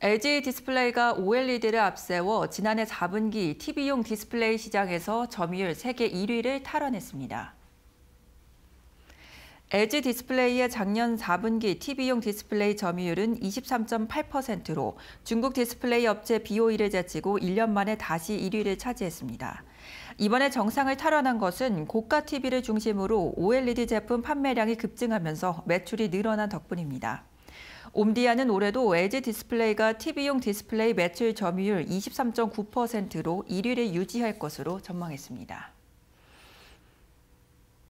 LG 디스플레이가 OLED를 앞세워 지난해 4분기 TV용 디스플레이 시장에서 점유율 세계 1위를 탈환했습니다. LG 디스플레이의 작년 4분기 TV용 디스플레이 점유율은 23.8%로 중국 디스플레이 업체 BOE를 제치고 1년 만에 다시 1위를 차지했습니다. 이번에 정상을 탈환한 것은 고가 TV를 중심으로 OLED 제품 판매량이 급증하면서 매출이 늘어난 덕분입니다. 옴디아는 올해도 LG 디스플레이가 TV용 디스플레이 매출 점유율 23.9%로 1위를 유지할 것으로 전망했습니다.